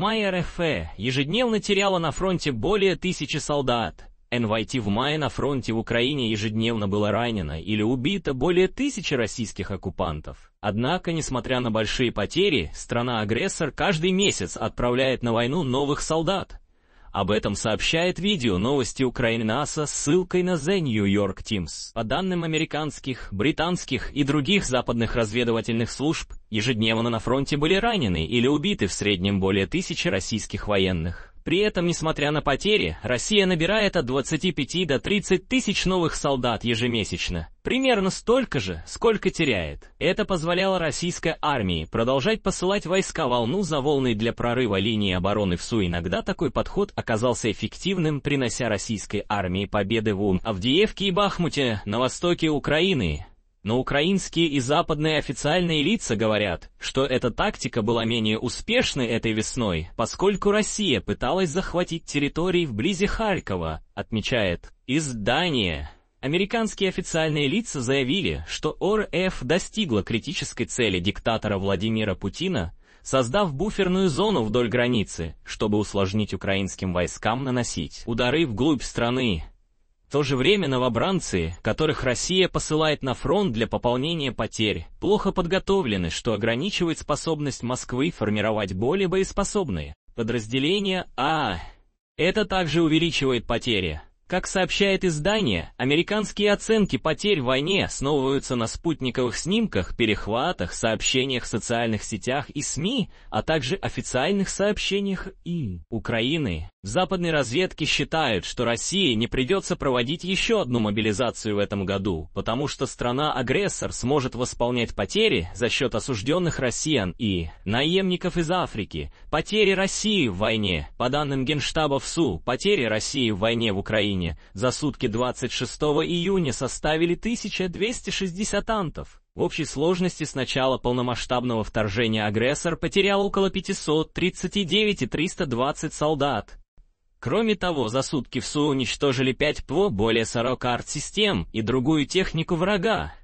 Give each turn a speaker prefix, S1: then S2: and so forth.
S1: мае РФ ежедневно теряла на фронте более тысячи солдат. НВТ в мае на фронте в Украине ежедневно было ранено или убито более тысячи российских оккупантов. Однако, несмотря на большие потери, страна-агрессор каждый месяц отправляет на войну новых солдат. Об этом сообщает видео новости Украины НАСА с ссылкой на The New York Times. По данным американских, британских и других западных разведывательных служб, ежедневно на фронте были ранены или убиты в среднем более тысячи российских военных. При этом, несмотря на потери, Россия набирает от 25 до 30 тысяч новых солдат ежемесячно. Примерно столько же, сколько теряет. Это позволяло российской армии продолжать посылать войска волну за волной для прорыва линии обороны в Су. Иногда такой подход оказался эффективным, принося российской армии победы в Ум, Авдеевке и Бахмуте, на востоке Украины, но украинские и западные официальные лица говорят, что эта тактика была менее успешной этой весной, поскольку Россия пыталась захватить территории вблизи Харькова, отмечает издание. Американские официальные лица заявили, что ОРФ достигла критической цели диктатора Владимира Путина, создав буферную зону вдоль границы, чтобы усложнить украинским войскам наносить удары вглубь страны, в то же время новобранцы, которых Россия посылает на фронт для пополнения потерь, плохо подготовлены, что ограничивает способность Москвы формировать более боеспособные подразделения А Это также увеличивает потери. Как сообщает издание, американские оценки потерь в войне основываются на спутниковых снимках, перехватах, сообщениях в социальных сетях и СМИ, а также официальных сообщениях и Украины. В западной разведке считают, что России не придется проводить еще одну мобилизацию в этом году, потому что страна-агрессор сможет восполнять потери за счет осужденных россиян и наемников из Африки. Потери России в войне, по данным Генштаба ВСУ, потери России в войне в Украине Украине за сутки 26 июня составили 1260 антов. В общей сложности с начала полномасштабного вторжения агрессор потерял около 539 и 320 солдат. Кроме того, за сутки в СУ уничтожили 5 ПВО, более 40 арт-систем и другую технику врага.